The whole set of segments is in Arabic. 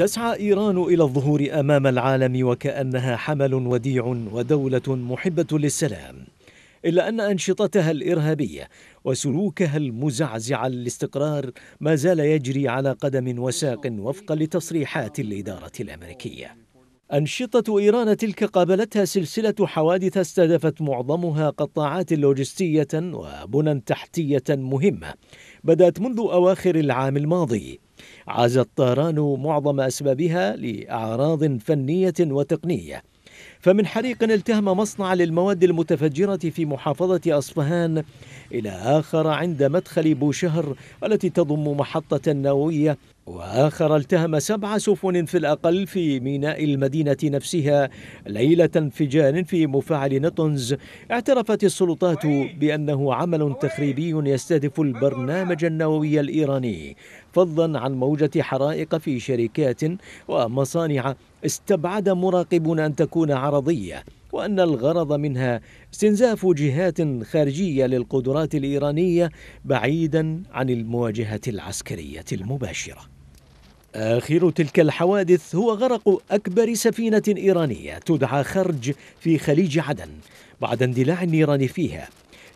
تسعى إيران إلى الظهور أمام العالم وكأنها حمل وديع ودولة محبة للسلام إلا أن أنشطتها الإرهابية وسلوكها المزعزع للاستقرار ما زال يجري على قدم وساق وفقا لتصريحات الإدارة الأمريكية أنشطة إيران تلك قابلتها سلسلة حوادث استهدفت معظمها قطاعات لوجستية وبنى تحتية مهمة بدأت منذ أواخر العام الماضي عزا الطهران معظم أسبابها لأعراض فنية وتقنية فمن حريق التهم مصنع للمواد المتفجرة في محافظة أصفهان إلى آخر عند مدخل بوشهر التي تضم محطة نووية وآخر التهم سبع سفن في الأقل في ميناء المدينة نفسها ليلة انفجار في مفاعل نطنز اعترفت السلطات بأنه عمل تخريبي يستهدف البرنامج النووي الإيراني فضلا عن موجة حرائق في شركات ومصانع استبعد مراقبون أن تكون عرضية وأن الغرض منها استنزاف جهات خارجية للقدرات الإيرانية بعيدا عن المواجهة العسكرية المباشرة آخر تلك الحوادث هو غرق أكبر سفينة إيرانية تدعى خرج في خليج عدن بعد اندلاع النيران فيها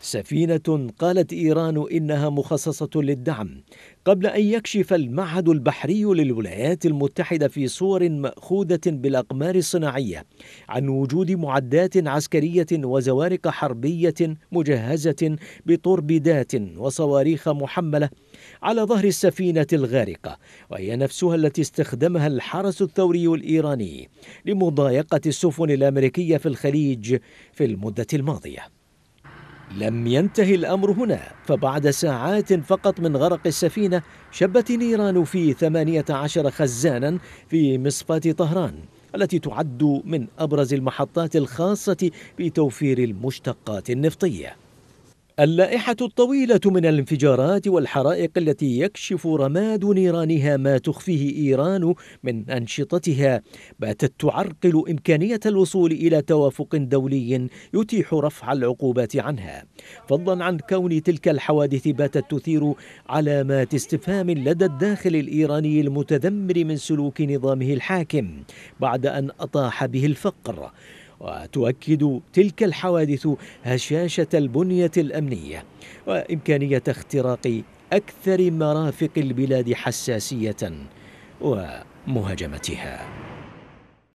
سفينة قالت إيران إنها مخصصة للدعم قبل أن يكشف المعهد البحري للولايات المتحدة في صور مأخوذة بالأقمار الصناعية عن وجود معدات عسكرية وزوارق حربية مجهزة بتوربيدات وصواريخ محملة على ظهر السفينة الغارقة وهي نفسها التي استخدمها الحرس الثوري الإيراني لمضايقة السفن الأمريكية في الخليج في المدة الماضية لم ينتهي الأمر هنا فبعد ساعات فقط من غرق السفينة شبت نيران في 18 خزانا في مصفاة طهران التي تعد من أبرز المحطات الخاصة بتوفير المشتقات النفطية اللائحة الطويلة من الانفجارات والحرائق التي يكشف رماد نيرانها ما تخفيه إيران من أنشطتها باتت تعرقل إمكانية الوصول إلى توافق دولي يتيح رفع العقوبات عنها فضلا عن كون تلك الحوادث باتت تثير علامات استفهام لدى الداخل الإيراني المتذمر من سلوك نظامه الحاكم بعد أن أطاح به الفقر وتؤكد تلك الحوادث هشاشة البنية الأمنية وإمكانية اختراق أكثر مرافق البلاد حساسية ومهاجمتها